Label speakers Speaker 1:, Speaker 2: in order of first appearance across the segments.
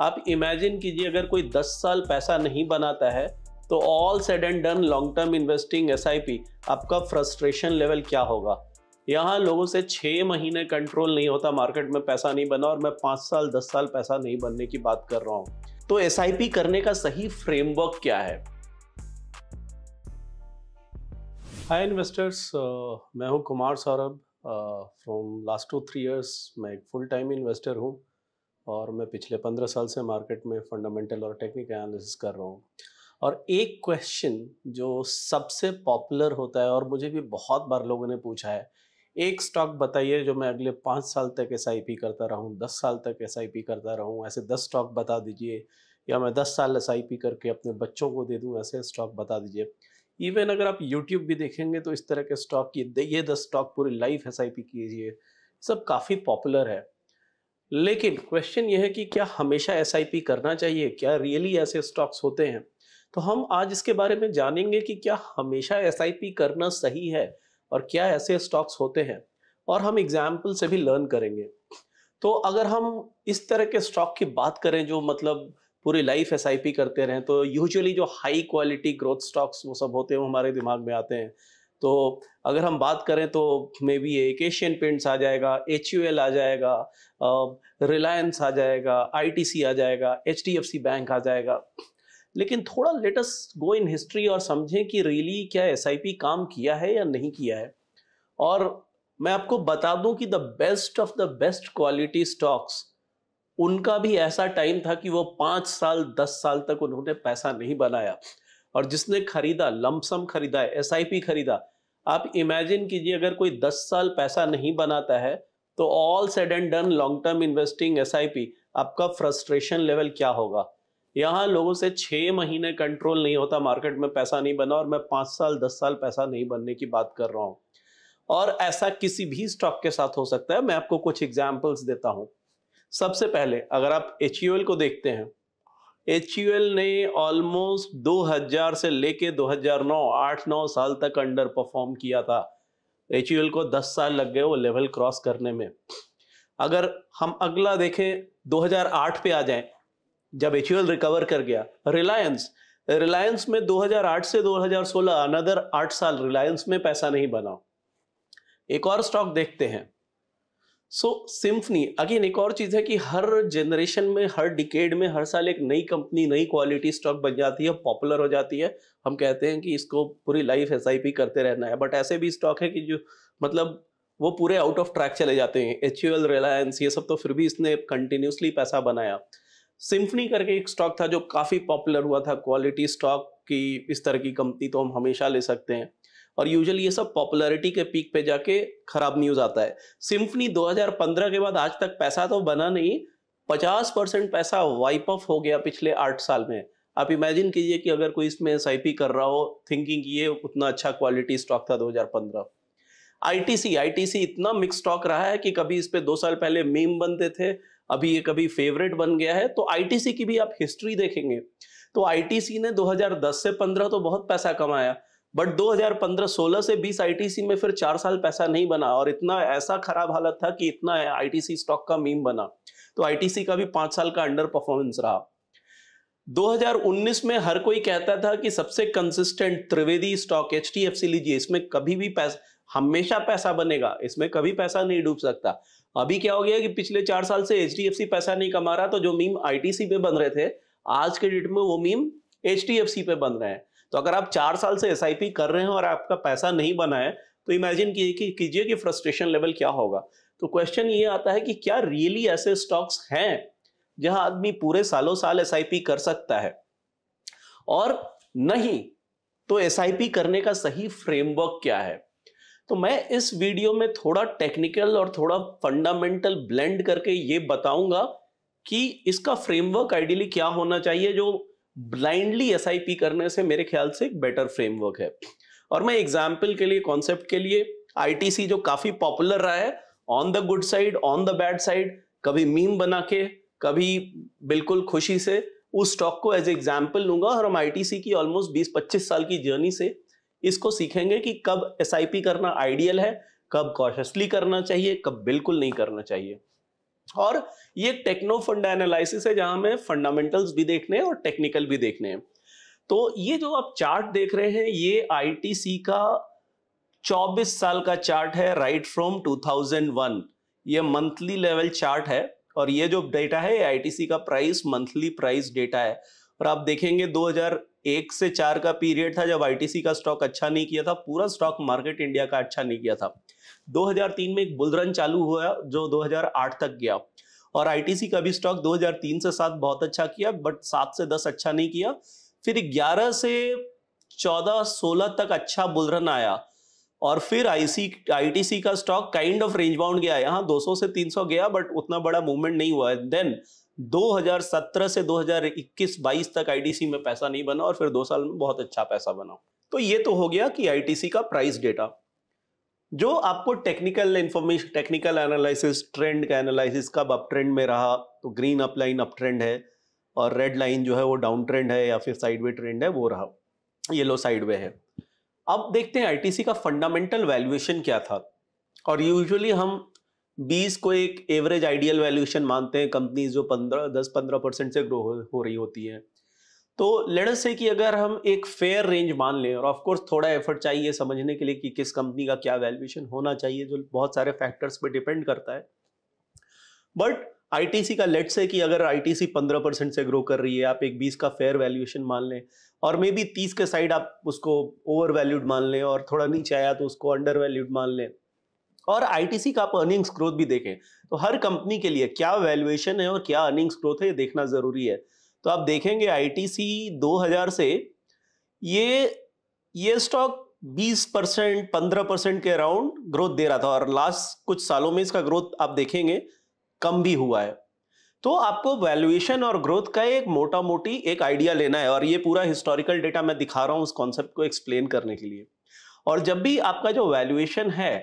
Speaker 1: आप इमेजिन कीजिए अगर कोई 10 साल पैसा नहीं बनाता है तो all said and done long term investing as आपका फ्रस्ट्रेशन लेवल क्या होगा यहाँ लोगों से छः महीने कंट्रोल नहीं होता मार्केट में पैसा नहीं बना और मैं पाँच साल दस साल पैसा नहीं बनने की बात कर रहा हूँ तो एस करने का सही फ्रेमवर्क क्या है हाय इन्वेस्टर्स मैं हूँ Kumar Saurabh from last two three years मैं एक फुल टाइम इन्वेस्टर हूँ और मैं पिछले पंद्रह साल से मार्केट में फंडामेंटल और टेक्निकल एनालिसिस कर रहा हूँ और एक क्वेश्चन जो सबसे पॉपुलर होता है और मुझे भी बहुत बार लोगों ने पूछा है एक स्टॉक बताइए जो मैं अगले पाँच साल तक एस करता रहूँ दस साल तक एस करता रहूँ ऐसे दस स्टॉक बता दीजिए या मैं दस साल एस करके अपने बच्चों को दे दूँ ऐसे स्टॉक बता दीजिए इवन अगर आप यूट्यूब भी देखेंगे तो इस तरह के स्टॉक ये ये दस स्टॉक पूरी लाइफ एस कीजिए सब काफ़ी पॉपुलर है लेकिन क्वेश्चन यह है कि क्या हमेशा एस करना चाहिए क्या रियली ऐसे स्टॉक्स होते हैं तो हम आज इसके बारे में जानेंगे कि क्या हमेशा एस करना सही है और क्या ऐसे स्टॉक्स होते हैं और हम एग्जाम्पल से भी लर्न करेंगे तो अगर हम इस तरह के स्टॉक की बात करें जो मतलब पूरी लाइफ एस करते रहें तो यूजुअली जो हाई क्वालिटी ग्रोथ स्टॉक्स वो सब होते हैं वो हमारे दिमाग में आते हैं तो अगर हम बात करें तो मे बी एक एशियन पेंट्स आ जाएगा एच आ जाएगा रिलायंस आ जाएगा आई टी सी आ जाएगा H D F C bank आ जाएगा लेकिन थोड़ा लेटेस्ट गो इन हिस्ट्री और समझें कि रियली क्या एस आई पी काम किया है या नहीं किया है और मैं आपको बता दूं कि the best of the best quality stocks उनका भी ऐसा टाइम था कि वो पाँच साल दस साल तक उन्होंने पैसा नहीं बनाया और जिसने खरीदा लमसम खरीदा है एस खरीदा आप इमेजिन कीजिए अगर कोई 10 साल पैसा नहीं बनाता है तो all said and done long term investing as आपका फ्रस्ट्रेशन लेवल क्या होगा यहाँ लोगों से छः महीने कंट्रोल नहीं होता मार्केट में पैसा नहीं बना और मैं पाँच साल दस साल पैसा नहीं बनने की बात कर रहा हूँ और ऐसा किसी भी स्टॉक के साथ हो सकता है मैं आपको कुछ एग्जाम्पल्स देता हूँ सबसे पहले अगर आप एच को देखते हैं एच ने ऑलमोस्ट 2000 से लेके 2009 आठ नौ साल तक अंडर परफॉर्म किया था एच को 10 साल लग गए वो लेवल क्रॉस करने में अगर हम अगला देखें 2008 पे आ जाएं जब एच रिकवर कर गया रिलायंस रिलायंस में 2008 से 2016 अनदर आठ साल रिलायंस में पैसा नहीं बना एक और स्टॉक देखते हैं सो सिम्फनी अगेन एक और चीज़ है कि हर जनरेशन में हर डिकेड में हर साल एक नई कंपनी नई क्वालिटी स्टॉक बन जाती है पॉपुलर हो जाती है हम कहते हैं कि इसको पूरी लाइफ एस करते रहना है बट ऐसे भी स्टॉक है कि जो मतलब वो पूरे आउट ऑफ ट्रैक चले जाते हैं एच रिलायंस ये सब तो फिर भी इसने कंटिन्यूसली पैसा बनाया सिम्फनी करके एक स्टॉक था जो काफ़ी पॉपुलर हुआ था क्वालिटी स्टॉक की इस तरह की कंपनी तो हम हमेशा ले सकते हैं और यूजुअली ये सब पॉपुलैरिटी के पीक पे जाके खराब न्यूज आता है सिम्फनी 2015 के बाद आज तक पैसा तो बना नहीं 50 परसेंट पैसा वाइप ऑफ हो गया पिछले आठ साल में आप इमेजिन कीजिए कि अगर कोई इसमें एस कर रहा हो थिंकिंग ये उतना अच्छा क्वालिटी स्टॉक था 2015 आईटीसी आईटीसी इतना मिक्स स्टॉक रहा है कि कभी इस पर दो साल पहले मीम बनते थे अभी ये कभी फेवरेट बन गया है तो आईटीसी की भी आप हिस्ट्री देखेंगे तो आईटीसी ने 2010 से 15 तो बहुत पैसा कमाया बट 2015-16 से 20 आईटीसी में फिर चार साल पैसा नहीं बना और इतना ऐसा खराब हालत था कि इतना आईटीसी स्टॉक का मीम बना तो आईटीसी का भी पांच साल का अंडर परफॉर्मेंस रहा 2019 में हर कोई कहता था कि सबसे कंसिस्टेंट त्रिवेदी स्टॉक एच लीजिए इसमें कभी भी पैसा हमेशा पैसा बनेगा इसमें कभी पैसा नहीं डूब सकता अभी क्या हो गया कि पिछले चार साल से एच पैसा नहीं कमा रहा तो जो मीम आईटीसी पे बन रहे थे आज के डेट में वो मीम एच पे बन रहे हैं तो अगर आप चार साल से एस कर रहे हैं और आपका पैसा नहीं बना है तो इमेजिन कीजिए कि कीजिए कि फ्रस्ट्रेशन लेवल क्या होगा तो क्वेश्चन ये आता है कि क्या रियली ऐसे स्टॉक्स हैं जहां आदमी पूरे सालों साल एस कर सकता है और नहीं तो एस करने का सही फ्रेमवर्क क्या है तो मैं इस वीडियो में थोड़ा टेक्निकल और थोड़ा फंडामेंटल ब्लेंड करके ये बताऊंगा कि इसका फ्रेमवर्क आइडियली क्या होना चाहिए जो ब्लाइंडली एस करने से मेरे ख्याल से एक बेटर फ्रेमवर्क है और मैं एग्जाम्पल के लिए कॉन्सेप्ट के लिए सी जो काफी पॉपुलर रहा है on the good side on the bad side कभी मीम बना के कभी बिल्कुल खुशी से उस स्टॉक को एज एग्जाम्पल लूंगा और हम आईटीसी की ऑलमोस्ट 20-25 साल की जर्नी से इसको सीखेंगे कि कब एसआईपी करना आइडियल है कब कॉशियसली करना चाहिए कब बिल्कुल नहीं करना चाहिए और ये टेक्नो फंड एनालिसिस है जहां हमें फंडामेंटल्स भी देखने हैं और टेक्निकल भी देखने हैं तो ये जो आप चार्ट देख रहे हैं ये आईटीसी का 24 साल का चार्ट है राइट फ्रॉम 2001 ये मंथली लेवल चार्ट है और ये जो डेटा है आईटीसी का प्राइस मंथली प्राइस डेटा है और आप देखेंगे 2001 से चार का पीरियड था जब आईटीसी का स्टॉक अच्छा नहीं किया था पूरा स्टॉक मार्केट इंडिया का अच्छा नहीं किया था 2003 में एक बुलरन चालू हुआ जो 2008 तक गया और आईटीसी का भी स्टॉक 2003 से सात बहुत अच्छा किया बट सात से दस अच्छा नहीं किया फिर ग्यारह से चौदह सोलह तक अच्छा बुलरन आया और फिर आईसी आईटीसी का stock kind of range bound गया यहाँ 200 से 300 गया बट उतना बड़ा मूवमेंट नहीं हुआ देन 2017 से 2021-22 तक आईटीसी में पैसा नहीं बना और फिर दो साल में बहुत अच्छा पैसा बना तो ये तो हो गया कि आईटीसी का प्राइस डेटा जो आपको technical information technical analysis trend का एनालिसिस कब अप ट्रेंड में रहा तो green up line up trend है और रेड लाइन जो है वो डाउन ट्रेंड है या फिर साइड वे ट्रेंड है वो रहा येलो साइड वे है अब देखते हैं आईटीसी का फंडामेंटल वैल्यूएशन क्या था और यूजुअली हम 20 को एक एवरेज आइडियल वैल्यूएशन मानते हैं कंपनीज जो 15 10 15 परसेंट से ग्रो हो, हो रही होती हैं तो लड़स से कि अगर हम एक फेयर रेंज मान लें और ऑफ कोर्स थोड़ा एफर्ट चाहिए समझने के लिए कि किस कंपनी का क्या वैल्यूएशन होना चाहिए जो बहुत सारे फैक्टर्स पे डिपेंड करता है बट आईटीसी का लेट से कि अगर आईटीसी 15 परसेंट से ग्रो कर रही है आप एक 20 का फेयर वैल्यूएशन मान लें और मे बी 30 के साइड आप उसको ओवर वैल्यूड मान लें और थोड़ा नीचे आया तो उसको अंडर वैल्यूड मान लें और आईटीसी का आप अर्निंग्स ग्रोथ भी देखें तो हर कंपनी के लिए क्या वैल्यूएशन है और क्या अर्निंग्स ग्रोथ है ये देखना ज़रूरी है तो आप देखेंगे दो 2000 से ये ये स्टॉक 20 परसेंट पंद्रह परसेंट के अराउंड ग्रोथ दे रहा था और लास्ट कुछ सालों में इसका ग्रोथ आप देखेंगे कम भी हुआ है तो आपको वैल्यूएशन और ग्रोथ का एक मोटा मोटी एक आइडिया लेना है और ये पूरा हिस्टोरिकल डेटा मैं दिखा रहा हूं उस कॉन्सेप्ट को एक्सप्लेन करने के लिए और जब भी आपका जो वैल्यूएशन है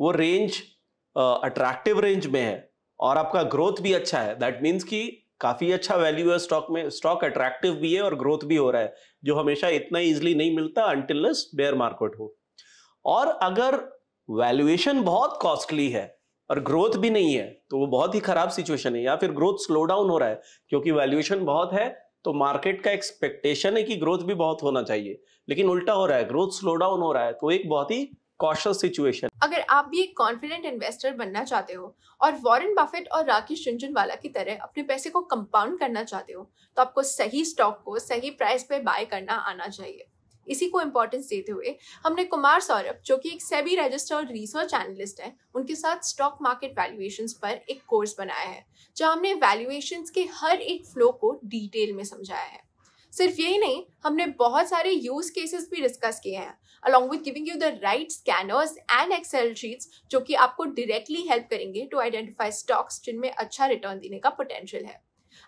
Speaker 1: वो रेंज अट्रैक्टिव रेंज में है और आपका ग्रोथ भी अच्छा है दैट मीन्स कि काफ़ी अच्छा वैल्यू है स्टॉक में स्टॉक अट्रैक्टिव भी है और ग्रोथ भी हो रहा है जो हमेशा इतना इजिली नहीं मिलता अनटिलस बेयर मार्केट हो और अगर वैल्यूएशन बहुत कॉस्टली है और ग्रोथ भी नहीं है तो वो बहुत ही खराब सिचुएशन है या फिर ग्रोथ स्लो डाउन हो रहा है क्योंकि वैल्यूएशन बहुत है तो मार्केट का एक्सपेक्टेशन है कि ग्रोथ भी बहुत होना चाहिए लेकिन उल्टा हो रहा है ग्रोथ स्लो डाउन हो रहा है तो एक बहुत ही कॉशस सिचुएशन
Speaker 2: अगर आप भी एक कॉन्फिडेंट इन्वेस्टर बनना चाहते हो और वॉरेन बफेट और राकेश झुंझुनवाला की तरह अपने पैसे को कंपाउंड करना चाहते हो तो आपको सही स्टॉक को सही प्राइस पे बाय करना आना चाहिए इसी को इम्पोर्टेंस देते हुए हमने कुमार सौरभ जो कि एक सेबी रजिस्टर्ड रिसर्च एनालिस्ट हैं उनके साथ स्टॉक मार्केट वैल्यूएशन पर एक कोर्स बनाया है जहां हमने वैल्यूएशन के हर एक फ्लो को डिटेल में समझाया है सिर्फ यही नहीं हमने बहुत सारे यूज केसेस भी डिस्कस किए हैं along with giving you the right scanners and excel sheets जो कि आपको डायरेक्टली हेल्प करेंगे टू आइडेंटिफाई स्टॉक्स जिनमें अच्छा रिटर्न देने का पोटेंशियल है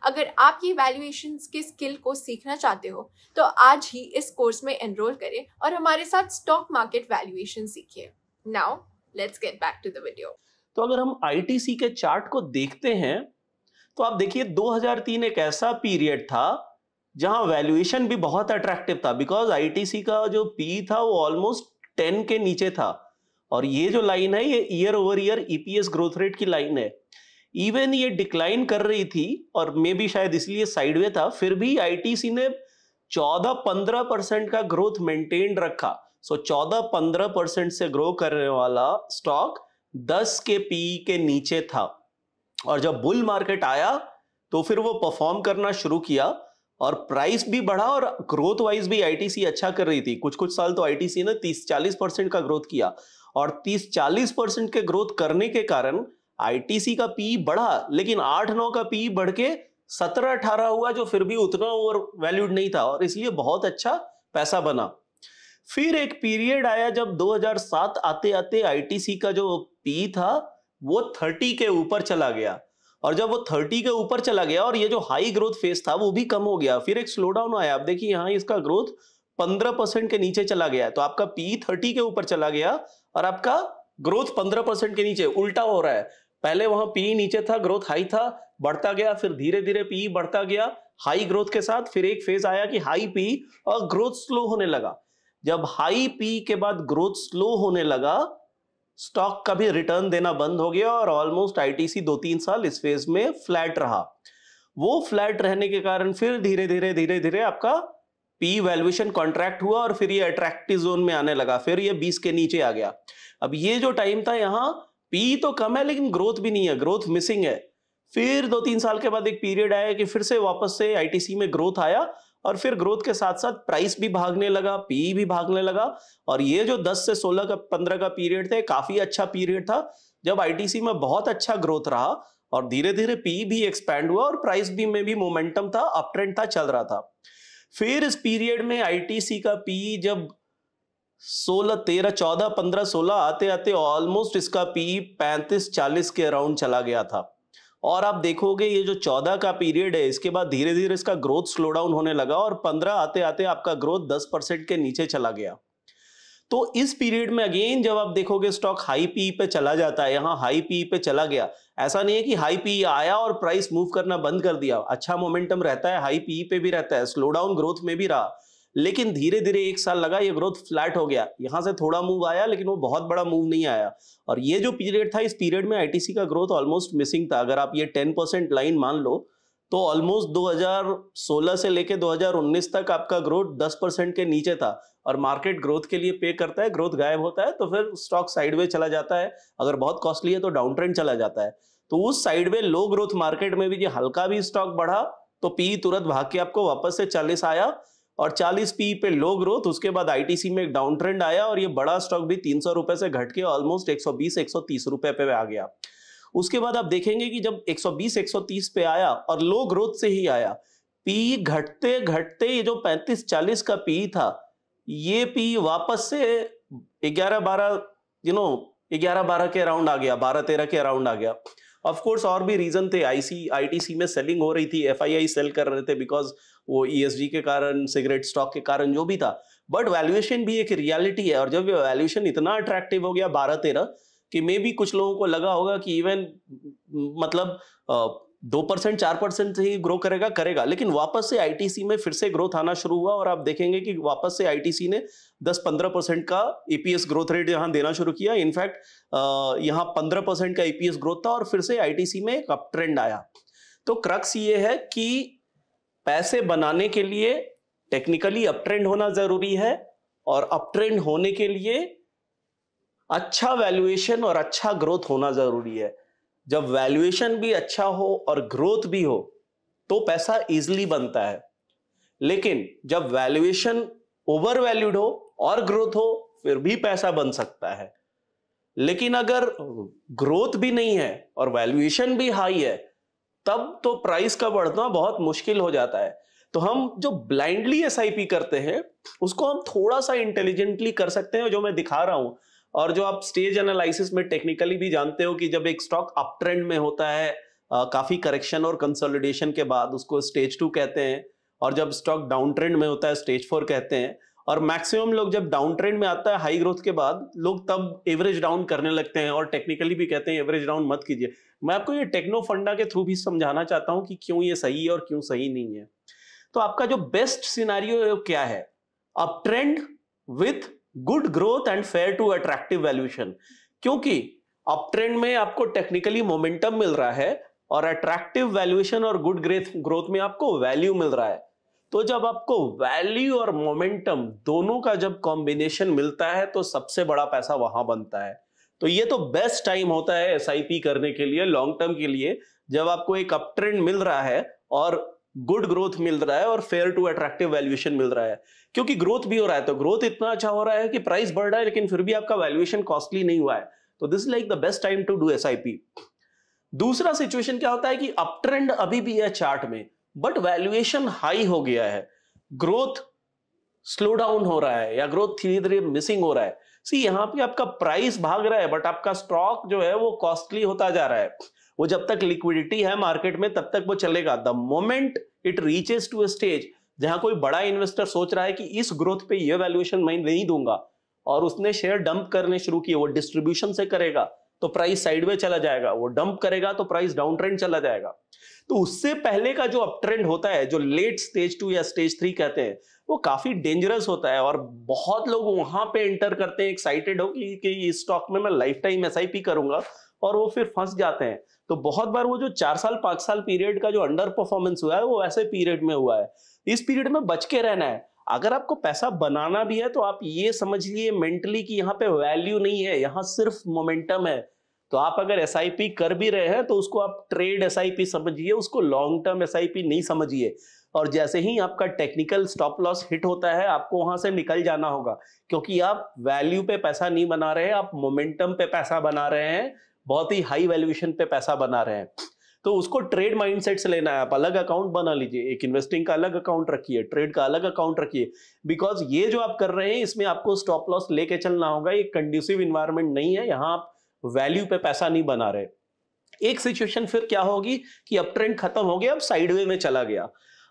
Speaker 2: अगर आप ये वैल्यूएशन के स्किल को सीखना चाहते हो तो आज ही इस कोर्स में एनरोल करें और हमारे साथ स्टॉक मार्केट वैल्यूएशन सीखिए now let's get back to the video
Speaker 1: तो अगर हम आईटीसी के चार्ट को देखते हैं तो आप देखिए 2003 एक ऐसा पीरियड था जहां वैल्यूएशन भी बहुत अट्रैक्टिव था बिकॉज आईटीसी का जो पी था वो ऑलमोस्ट टेन के नीचे था और ये जो लाइन है ये year over year EPS growth rate की लाइन है इवन ये डिक्लाइन कर रही थी और मे भी शायद इसलिए साइडवे था फिर भी आईटीसी ने 14-15 परसेंट का ग्रोथ मेंटेन रखा सो चौदह 14-15 परसेंट से ग्रो करने वाला स्टॉक 10 के पी के नीचे था और जब बुल मार्केट आया तो फिर वो परफॉर्म करना शुरू किया और प्राइस भी बढ़ा और ग्रोथ वाइज भी आईटीसी अच्छा कर रही थी कुछ कुछ साल तो आईटीसी ने 30-40 परसेंट का ग्रोथ किया और 30-40 परसेंट के ग्रोथ करने के कारण आईटीसी का पी e बढ़ा लेकिन आठ नौ का पी e बढ़ के सत्रह अठारह हुआ जो फिर भी उतना ओवर वैल्यूड नहीं था और इसलिए बहुत अच्छा पैसा बना फिर एक पीरियड आया जब 2007 आते आते आईटीसी का जो पी e था वो 30 के ऊपर चला गया और जब वो थर्टी के ऊपर चला गया और ये जो हाई ग्रोथ फेज था वो भी कम हो गया फिर एक स्लो डाउन आया आप देखिए यहाँ इसका ग्रोथ पंद्रह परसेंट के नीचे चला गया तो आपका पी थर्टी के ऊपर चला गया और आपका ग्रोथ पंद्रह परसेंट के नीचे उल्टा हो रहा है पहले वहां पी नीचे था ग्रोथ हाई था बढ़ता गया फिर धीरे धीरे पी बढ़ता गया हाई ग्रोथ के साथ फिर एक फेज आया कि हाई पी और ग्रोथ स्लो होने लगा जब हाई पी के बाद ग्रोथ स्लो होने लगा स्टॉक का भी रिटर्न देना बंद हो गया और ऑलमोस्ट आईटीसी दो तीन साल इस फेज में फ्लैट रहा वो फ्लैट रहने के कारण फिर धीरे धीरे धीरे धीरे आपका पी वैल्यूएशन कॉन्ट्रैक्ट हुआ और फिर ये अट्रैक्टिव जोन में आने लगा फिर ये 20 के नीचे आ गया अब ये जो टाइम था यहाँ पी तो कम है लेकिन ग्रोथ भी नहीं है ग्रोथ मिसिंग है फिर दो तीन साल के बाद एक पीरियड आया कि फिर से वापस से आईटीसी में ग्रोथ आया और फिर ग्रोथ के साथ साथ प्राइस भी भागने लगा पी e भी भागने लगा और ये जो 10 से 16 का 15 का पीरियड था काफी अच्छा पीरियड था जब आईटीसी में बहुत अच्छा ग्रोथ रहा और धीरे धीरे पी e भी एक्सपैंड हुआ और प्राइस भी में भी मोमेंटम था अप ट्रेंड था चल रहा था फिर इस पीरियड में आईटीसी का पी e जब 16, 13, 14, 15, 16 आते आते ऑलमोस्ट इसका पी 35, 40 के अराउंड चला गया था और आप देखोगे ये जो चौदह का पीरियड है इसके बाद धीरे धीरे इसका ग्रोथ स्लो डाउन होने लगा और पंद्रह आते आते आपका ग्रोथ दस परसेंट के नीचे चला गया तो इस पीरियड में अगेन जब आप देखोगे स्टॉक हाई पी पे चला जाता है यहाँ हाई पी पे चला गया ऐसा नहीं है कि हाई पी आया और प्राइस मूव करना बंद कर दिया अच्छा मोमेंटम रहता है हाई पी पे भी रहता है स्लो डाउन ग्रोथ में भी रहा लेकिन धीरे धीरे एक साल लगा ये ग्रोथ फ्लैट हो गया यहाँ से थोड़ा मूव आया लेकिन वो बहुत बड़ा मूव नहीं आया और ये जो पीरियड था इस पीरियड में आई का ग्रोथ ऑलमोस्ट मिसिंग था अगर आप ये टेन लाइन मान लो तो ऑलमोस्ट 2016 से लेके 2019 तक आपका ग्रोथ 10 परसेंट के नीचे था और मार्केट ग्रोथ के लिए पे करता है ग्रोथ गायब होता है तो फिर स्टॉक साइडवे चला जाता है अगर बहुत कॉस्टली है तो डाउन ट्रेंड चला जाता है तो उस साइडवे लो ग्रोथ मार्केट में भी जो हल्का भी स्टॉक बढ़ा तो पी e तुरंत भाग के आपको वापस से चालीस आया और 40 पी e पे लो ग्रोथ उसके बाद आईटीसी में एक डाउन ट्रेंड आया और ये बड़ा स्टॉक भी तीन सौ रुपए से घट ऑलमोस्ट 120 130 रुपए पे आ गया उसके बाद आप देखेंगे कि जब 120 130 पे आया और लो ग्रोथ से ही आया पी e घटते घटते ये जो 35 40 का पी e था ये पी वापस से ग्यारह बारह यू नो ग्यारह बारह के अराउंड आ गया बारह तेरह के अराउंड आ गया ऑफ कोर्स और भी रीजन थे आईसी आईटीसी में सेलिंग हो रही थी एफआईआई सेल कर रहे थे बिकॉज वो ई e के कारण सिगरेट स्टॉक के कारण जो भी था बट वैल्यूएशन भी एक रियलिटी है और जब वैल्यूएशन इतना अट्रैक्टिव हो गया बारह तेरह कि मे भी कुछ लोगों को लगा होगा कि इवन मतलब दो परसेंट चार परसेंट ही ग्रो करेगा करेगा लेकिन वापस से आईटीसी में फिर से ग्रोथ आना शुरू हुआ और आप देखेंगे कि वापस से आईटीसी ने दस पंद्रह परसेंट का ईपीएस ग्रोथ रेट यहां देना शुरू किया इनफैक्ट यहाँ पंद्रह परसेंट का ईपीएस e ग्रोथ था और फिर से आईटीसी में एक अप ट्रेंड आया तो क्रक्स ये है कि पैसे बनाने के लिए टेक्निकली अपट्रेंड होना जरूरी है और अप ट्रेंड होने के लिए अच्छा वैल्यूएशन और अच्छा ग्रोथ होना जरूरी है जब वैल्यूएशन भी अच्छा हो और ग्रोथ भी हो तो पैसा इजिली बनता है लेकिन जब वैल्यूएशन ओवर वैल्यूड हो और ग्रोथ हो फिर भी पैसा बन सकता है लेकिन अगर ग्रोथ भी नहीं है और वैल्यूएशन भी हाई है तब तो प्राइस का बढ़ना बहुत मुश्किल हो जाता है तो हम जो ब्लाइंडली एस करते हैं उसको हम थोड़ा सा इंटेलिजेंटली कर सकते हैं जो मैं दिखा रहा हूं और जो आप स्टेज एनालिसिस में टेक्निकली भी जानते हो कि जब एक स्टॉक अप ट्रेंड में होता है आ, काफी करेक्शन और कंसोलिडेशन के बाद उसको स्टेज टू कहते हैं और जब स्टॉक डाउन ट्रेंड में होता है स्टेज फोर कहते हैं और मैक्सिमम लोग जब डाउन ट्रेंड में आता है हाई ग्रोथ के बाद लोग तब एवरेज डाउन करने लगते हैं और टेक्निकली भी कहते हैं एवरेज डाउन मत कीजिए मैं आपको ये टेक्नो फंडा के थ्रू भी समझाना चाहता हूं कि क्यों ये सही है और क्यों सही नहीं है तो आपका जो बेस्ट सिनारियो है क्या है up trend with good growth and fair to attractive valuation क्योंकि अप ट्रेंड में आपको टेक्निकली मोमेंटम मिल रहा है और अट्रैक्टिव वैल्यूएशन और गुड ग्रेथ ग्रोथ में आपको वैल्यू मिल रहा है तो जब आपको वैल्यू और मोमेंटम दोनों का जब कॉम्बिनेशन मिलता है तो सबसे बड़ा पैसा वहां बनता है तो ये तो बेस्ट टाइम होता है एस करने के लिए लॉन्ग टर्म के लिए जब आपको एक अपट्रेंड मिल रहा है और गुड ग्रोथ मिल रहा है और फेयर टू अट्रैक्टिव वैल्यूएशन मिल रहा है क्योंकि ग्रोथ भी हो रहा है तो ग्रोथ इतना अच्छा हो रहा है कि प्राइस बढ़ रहा है लेकिन फिर भी आपका वैल्यूएशन कॉस्टली नहीं हुआ है तो this like the best time to do एस दूसरा सिचुएशन क्या होता है कि अपट्रेंड अभी भी है चार्ट में बट वैल्यूएशन हाई हो गया है ग्रोथ स्लो डाउन हो रहा है या ग्रोथ धीरे धीरे मिसिंग हो रहा है सी यहां पे आपका प्राइस भाग रहा है बट आपका स्टॉक जो है वो कॉस्टली होता जा रहा है वो जब तक लिक्विडिटी है मार्केट में तब तक वो चलेगा the moment it reaches to stage जहां कोई बड़ा इन्वेस्टर सोच रहा है कि इस ग्रोथ पे ये वैल्यूएशन मैं नहीं दूंगा और उसने शेयर डंप करने शुरू किए वो डिस्ट्रीब्यूशन से करेगा तो प्राइस साइडवे चला जाएगा वो डंप करेगा तो प्राइस डाउन ट्रेंड चला जाएगा तो उससे पहले का जो अपट्रेंड होता है जो लेट स्टेज टू या स्टेज थ्री कहते हैं वो काफी डेंजरस होता है और बहुत लोग वहां पे एंटर करते हैं एक्साइटेड हो कि, कि इस स्टॉक में मैं लाइफ टाइम एस करूंगा और वो फिर फंस जाते हैं तो बहुत बार वो जो चार साल पांच साल पीरियड का जो अंडर परफॉर्मेंस हुआ है वो ऐसे पीरियड में हुआ है इस पीरियड में बच के रहना है अगर आपको पैसा बनाना भी है तो आप ये समझ लिए मेंटली कि यहाँ पे वैल्यू नहीं है यहाँ सिर्फ मोमेंटम है तो आप अगर एस कर भी रहे हैं तो उसको आप ट्रेड एस समझिए उसको लॉन्ग टर्म एस नहीं समझिए और जैसे ही आपका टेक्निकल स्टॉप लॉस हिट होता है आपको वहां से निकल जाना होगा क्योंकि आप वैल्यू पे पैसा नहीं बना रहे आप मोमेंटम पे पैसा बना रहे हैं बहुत ही हाई वैल्यूएशन पे पैसा बना रहे हैं तो उसको ट्रेड माइंडसेट से लेना है आप अलग अकाउंट बना लीजिए एक इन्वेस्टिंग का अलग अकाउंट रखिए ट्रेड का अलग अकाउंट रखिए बिकॉज ये जो आप कर रहे हैं इसमें आपको स्टॉप लॉस लेके चलना होगा ये कंड्यूसिव इन्वायरमेंट नहीं है यहाँ आप वैल्यू पे पैसा नहीं बना रहे एक सिचुएशन फिर क्या होगी कि अब ट्रेंड खत्म हो गया अब साइडवे में चला गया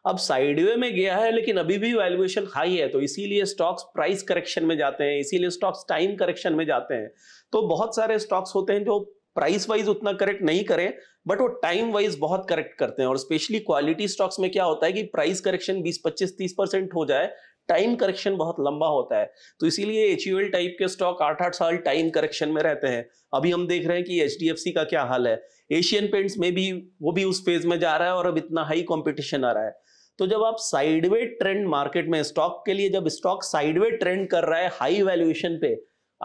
Speaker 1: अब साइडवे में गया है लेकिन अभी भी वैल्यूएशन हाई है तो इसीलिए स्टॉक्स प्राइस करेक्शन में जाते हैं इसीलिए स्टॉक्स टाइम करेक्शन में जाते हैं तो बहुत सारे स्टॉक्स होते हैं जो प्राइस वाइज उतना करेक्ट नहीं करें बट वो टाइम वाइज बहुत करेक्ट करते हैं और स्पेशली क्वालिटी स्टॉक्स में क्या होता है कि प्राइस करेक्शन 20 25 30 परसेंट हो जाए टाइम करेक्शन बहुत लंबा होता है तो इसीलिए एच e टाइप के स्टॉक आठ आठ साल टाइम करेक्शन में रहते हैं अभी हम देख रहे हैं कि एच का क्या हाल है एशियन पेंट्स में भी वो भी उस फेज में जा रहा है और अब इतना हाई कॉम्पिटिशन आ रहा है तो जब आप साइडवे ट्रेंड मार्केट में स्टॉक के लिए जब स्टॉक साइडवे ट्रेंड कर रहा है हाई वैल्यूएशन पे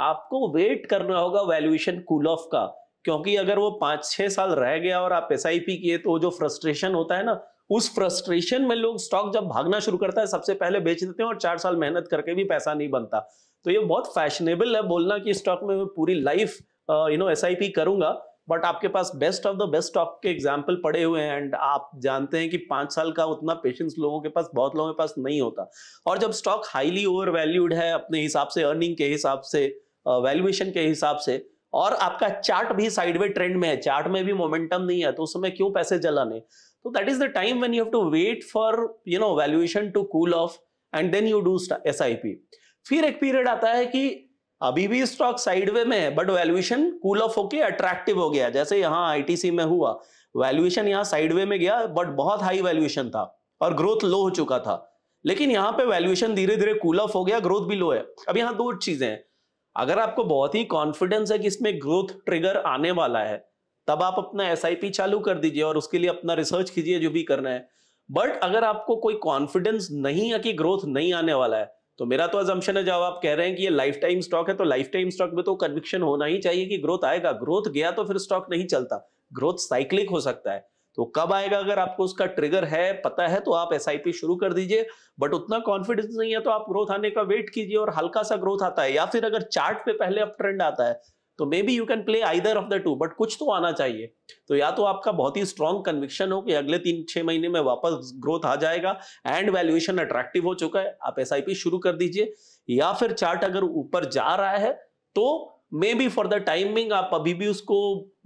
Speaker 1: आपको वेट करना होगा वैल्यूएशन कूल ऑफ का क्योंकि अगर वो पांच छह साल रह गया और आप एस किए तो जो फ्रस्ट्रेशन होता है ना उस फ्रस्ट्रेशन में लोग स्टॉक जब भागना शुरू करता है सबसे पहले बेच देते हैं और चार साल मेहनत करके भी पैसा नहीं बनता तो ये बहुत फैशनेबल है बोलना कि स्टॉक में मैं पूरी लाइफ यू नो एस करूंगा बट आपके पास best of the best stock के एग्जाम्पल पड़े हुए हैं एंड आप जानते हैं कि पांच साल का उतना पेशेंस लोगों के पास बहुत लोगों के पास नहीं होता और जब स्टॉक हाईली ओवर वैल्यूड है अपने हिसाब से अर्निंग के हिसाब से वैल्यूएशन के हिसाब से और आपका चार्ट भी साइडवे ट्रेंड में है चार्ट में भी मोमेंटम नहीं है तो उस समय क्यों पैसे जलाने So that is the time when you have to wait for you know valuation to cool off and then you do SIP. फिर एक पीरियड आता है कि अभी भी स्टॉक साइडवे में है बट वैल्यूएशन कूल ऑफ होके अट्रैक्टिव हो गया जैसे यहाँ आईटीसी में हुआ वैल्यूएशन यहाँ साइडवे में गया बट बहुत हाई वैल्यूएशन था और ग्रोथ लो हो चुका था लेकिन यहाँ पे वैल्यूएशन धीरे धीरे कूल ऑफ हो गया ग्रोथ भी लो है अब यहाँ दो चीजें हैं अगर आपको बहुत ही कॉन्फिडेंस है कि इसमें ग्रोथ ट्रिगर आने वाला है तब आप अपना एस चालू कर दीजिए और उसके लिए अपना रिसर्च कीजिए जो भी करना है बट अगर आपको कोई कॉन्फिडेंस नहीं है कि ग्रोथ नहीं आने वाला है तो मेरा तो अजम्पन है जब आप कह रहे हैं कि ये लाइफ टाइम स्टॉक है तो लाइफ टाइम स्टॉक में तो कन्विक्शन होना ही चाहिए कि ग्रोथ आएगा ग्रोथ गया तो फिर स्टॉक नहीं चलता ग्रोथ साइक्लिक हो सकता है तो कब आएगा अगर आपको उसका ट्रिगर है पता है तो आप एस शुरू कर दीजिए बट उतना कॉन्फिडेंस नहीं है तो आप ग्रोथ आने का वेट कीजिए और हल्का सा ग्रोथ आता है या फिर अगर चार्ट पे पहले अप ट्रेंड आता है तो maybe you can play either of the two but कुछ तो आना चाहिए तो या तो आपका बहुत ही स्ट्रॉन्ग कन्विक्शन हो कि अगले तीन छह महीने में वापस ग्रोथ आ जाएगा एंड वैल्यूएशन अट्रैक्टिव हो चुका है आप एस शुरू कर दीजिए या फिर चार्ट अगर ऊपर जा रहा है तो maybe for the timing आप अभी भी उसको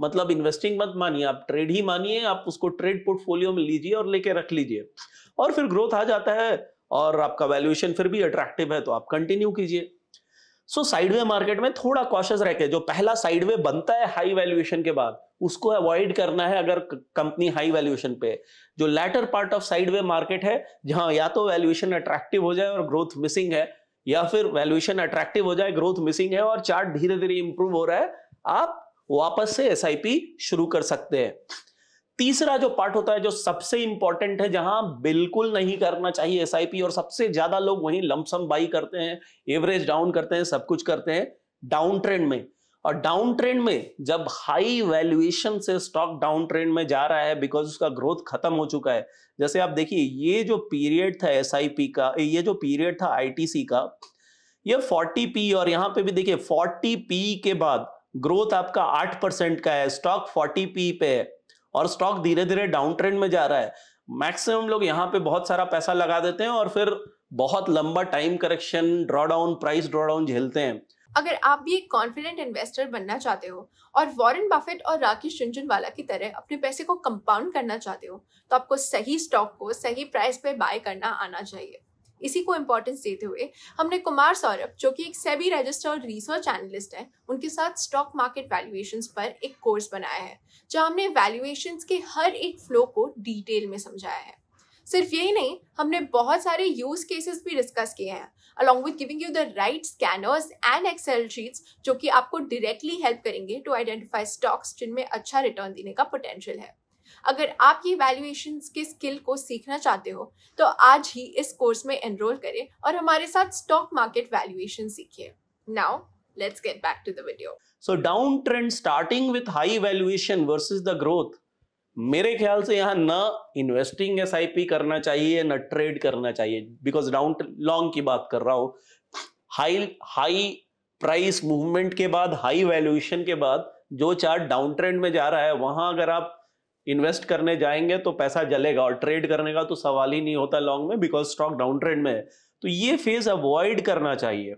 Speaker 1: मतलब इन्वेस्टिंग मत मानिए आप ट्रेड ही मानिए आप उसको ट्रेड पोर्टफोलियो में लीजिए और लेके रख लीजिए और फिर ग्रोथ आ जाता है और आपका वैल्यूएशन फिर भी अट्रैक्टिव है तो आप कंटिन्यू कीजिए सो साइडवे मार्केट में थोड़ा कॉशस रह के जो पहला साइडवे बनता है हाई वैल्यूएशन के बाद उसको अवॉइड करना है अगर कंपनी हाई वैल्यूएशन पे जो later part of sideway market है जहां या तो वैल्यूएशन अट्रैक्टिव हो जाए और ग्रोथ मिसिंग है या फिर वैल्यूएशन अट्रैक्टिव हो जाए ग्रोथ मिसिंग है और चार्ट धीरे धीरे इंप्रूव हो रहा है आप वापस से एस शुरू कर सकते हैं तीसरा जो पार्ट होता है जो सबसे इंपॉर्टेंट है जहां बिल्कुल नहीं करना चाहिए एस और सबसे ज्यादा लोग वहीं लमसम बाई करते हैं एवरेज डाउन करते हैं सब कुछ करते हैं डाउन ट्रेंड में और डाउन ट्रेंड में जब हाई वैल्यूएशन से स्टॉक डाउन ट्रेंड में जा रहा है बिकॉज उसका ग्रोथ खत्म हो चुका है जैसे आप देखिए ये जो पीरियड था एस का ये जो पीरियड था आई का ये 40 पी और यहाँ पे भी देखिए 40 पी के बाद ग्रोथ आपका 8 परसेंट का है स्टॉक 40 पी पे है और स्टॉक धीरे धीरे डाउन ट्रेंड में जा रहा है मैक्सिमम लोग यहाँ पे बहुत सारा पैसा लगा देते हैं और फिर बहुत लंबा time correction drawdown price drawdown झेलते हैं
Speaker 2: अगर आप भी एक कॉन्फिडेंट इन्वेस्टर बनना चाहते हो और वॉरेन बफेट और राकेश झुंझुनवाला की तरह अपने पैसे को कंपाउंड करना चाहते हो तो आपको सही स्टॉक को सही प्राइस पे बाय करना आना चाहिए इसी को इम्पोर्टेंस देते हुए हमने कुमार सौरभ जो कि एक सेबी रजिस्टर्ड रिसर्च एनालिस्ट है उनके साथ स्टॉक मार्केट वैल्यूएशन पर एक कोर्स बनाया है जो हमने वैल्यूएशन के हर एक फ्लो को डिटेल में समझाया है सिर्फ यही नहीं हमने बहुत सारे यूज केसेस भी डिस्कस किए हैं along with giving you the right scanners and excel sheets जो कि आपको डायरेक्टली हेल्प करेंगे टू आइडेंटिफाई स्टॉक्स जिनमें अच्छा रिटर्न देने का पोटेंशियल है अगर आप ये वैल्यूएशन के स्किल को सीखना चाहते हो तो आज ही इस कोर्स में एनरोल करें और हमारे साथ स्टॉक मार्केट वैल्यूएशन सीखिए now let's get back to the
Speaker 1: so down trend starting with high valuation versus the growth मेरे ख्याल से यहाँ न इन्वेस्टिंग एस करना चाहिए न ट्रेड करना चाहिए बिकॉज डाउन लॉन्ग की बात कर रहा हूं हाई हाई प्राइस मूवमेंट के बाद हाई वैल्यूएशन के बाद जो चार्ट डाउन ट्रेंड में जा रहा है वहां अगर आप इन्वेस्ट करने जाएंगे तो पैसा जलेगा और ट्रेड करने का तो सवाल ही नहीं होता लॉन्ग में बिकॉज स्टॉक डाउन ट्रेंड में है तो ये फेज अवॉइड करना चाहिए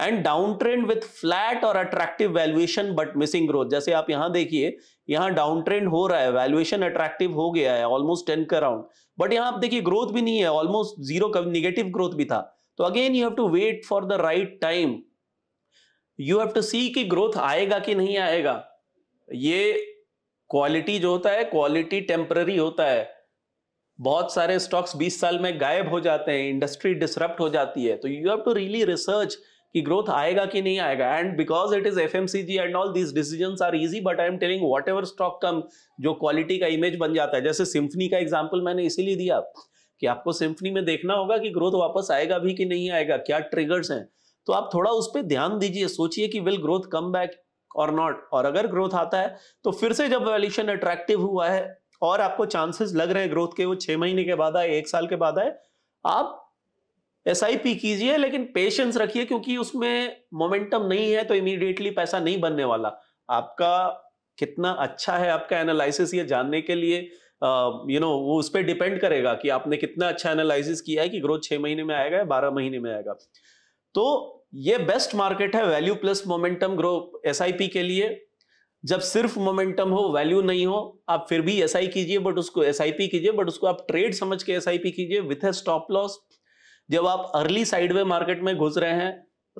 Speaker 1: and down trend with flat और attractive valuation but missing growth जैसे आप यहां देखिए यहां डाउन ट्रेंड हो रहा है वैल्यूएशन अट्रैक्टिव हो गया है ऑलमोस्ट टेन का अराउंड बट यहां आप देखिए ग्रोथ भी नहीं है ऑलमोस्ट जीरो निगेटिव ग्रोथ भी था तो again you have to wait for the right time you have to see कि ग्रोथ आएगा कि नहीं आएगा ये क्वालिटी जो होता है क्वालिटी टेम्पररी होता है बहुत सारे स्टॉक्स 20 साल में गायब हो जाते हैं इंडस्ट्री डिसरप्ट हो जाती है तो you have to really research कि ग्रोथ आएगा कि नहीं आएगा and because it is F M C G and all this decision are easy but I am telling whatever stock come जो क्वालिटी का इमेज बन जाता है जैसे सिम्फनी का एग्जाम्पल मैंने इसीलिए दिया कि आपको सिम्फनी में देखना होगा कि ग्रोथ वापस आएगा भी कि नहीं आएगा क्या ट्रिगर्स हैं तो आप थोड़ा उस पर ध्यान दीजिए सोचिए कि विल ग्रोथ कम बैक और नॉट और अगर ग्रोथ आता है तो फिर से जब वैल्यूशन अट्रैक्टिव हुआ है और आपको चांसेस लग रहे हैं ग्रोथ के वो छह महीने के बाद आए एक साल के बाद आए आप एस कीजिए लेकिन पेशेंस रखिए क्योंकि उसमें मोमेंटम नहीं है तो इमीडिएटली पैसा नहीं बनने वाला आपका कितना अच्छा है आपका एनालिसिस ये जानने के लिए यू नो वो उस पर डिपेंड करेगा कि आपने कितना अच्छा एनालिसिस किया है कि ग्रोथ छह महीने में आएगा या बारह महीने में आएगा तो ये बेस्ट मार्केट है वैल्यू प्लस मोमेंटम ग्रो एस के लिए जब सिर्फ मोमेंटम हो वैल्यू नहीं हो आप फिर भी एस कीजिए बट उसको एस कीजिए बट उसको आप ट्रेड समझ के एस कीजिए विथ ए स्टॉप लॉस जब आप अर्ली साइडवे मार्केट में घुस रहे हैं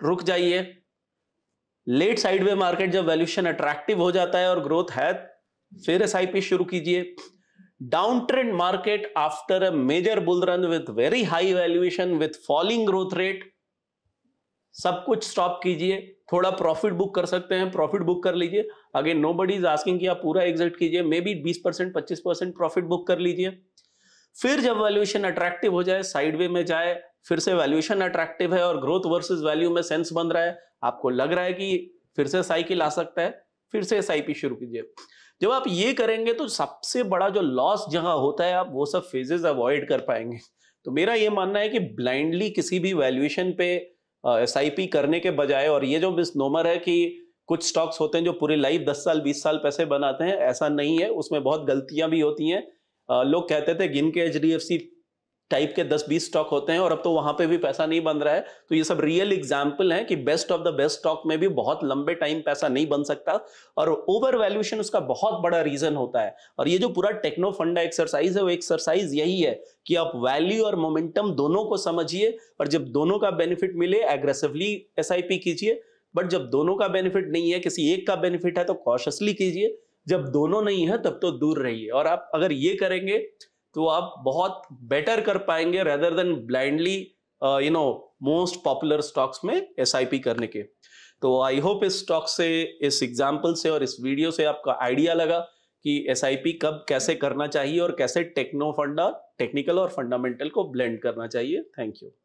Speaker 1: रुक जाइए लेट साइडवे मार्केट जब वैल्यूशन अट्रैक्टिव हो जाता है और ग्रोथ है फिर एस शुरू कीजिए down trend market after a major bull run with very high valuation with falling growth rate सब कुछ स्टॉप कीजिए थोड़ा प्रॉफिट बुक कर सकते हैं प्रॉफिट बुक कर लीजिए again nobody is asking कि आप पूरा एग्जिट कीजिए मे बी बीस परसेंट पच्चीस परसेंट प्रॉफिट बुक कर लीजिए फिर जब वैल्यूएशन अट्रैक्टिव हो जाए साइड वे में जाए फिर से वैल्यूएशन अट्रैक्टिव है और ग्रोथ वर्सेस वैल्यू में सेंस बन रहा है आपको लग रहा है कि फिर से साइकिल आ सकता है फिर से एस शुरू कीजिए जब आप ये करेंगे तो सबसे बड़ा जो लॉस जहां होता है आप वो सब फेजेस अवॉइड कर पाएंगे तो मेरा ये मानना है कि ब्लाइंडली किसी भी वैल्यूएशन पे एस करने के बजाय और ये जो नोमर है कि कुछ स्टॉक्स होते हैं जो पूरी लाइफ 10 साल 20 साल पैसे बनाते हैं ऐसा नहीं है उसमें बहुत गलतियां भी होती हैं लोग कहते थे गिन के एच टाइप के 10-20 स्टॉक होते हैं और अब तो वहां पे भी पैसा नहीं बन रहा है तो ये सब रियल एग्जाम्पल हैं कि best of the best stock में भी बहुत लंबे टाइम पैसा नहीं बन सकता और ओवर वैल्यूएशन उसका बहुत बड़ा रीजन होता है और ये जो पूरा टेक्नो फंडा एक्सरसाइज है वो एक्सरसाइज यही है कि आप वैल्यू और मोमेंटम दोनों को समझिए और जब दोनों का बेनिफिट मिले एग्रेसिवली एस कीजिए बट जब दोनों का बेनिफिट नहीं है किसी एक का बेनिफिट है तो कॉशसली कीजिए जब दोनों नहीं है तब तो दूर रहिए और आप अगर ये करेंगे तो आप बहुत बेटर कर पाएंगे rather than blindly you know most popular stocks में एस करने के तो आई होप इस स्टॉक से इस एग्जाम्पल से और इस वीडियो से आपका आइडिया लगा कि एस कब कैसे करना चाहिए और कैसे टेक्नो फंडा टेक्निकल और फंडामेंटल को ब्लेंड करना चाहिए थैंक यू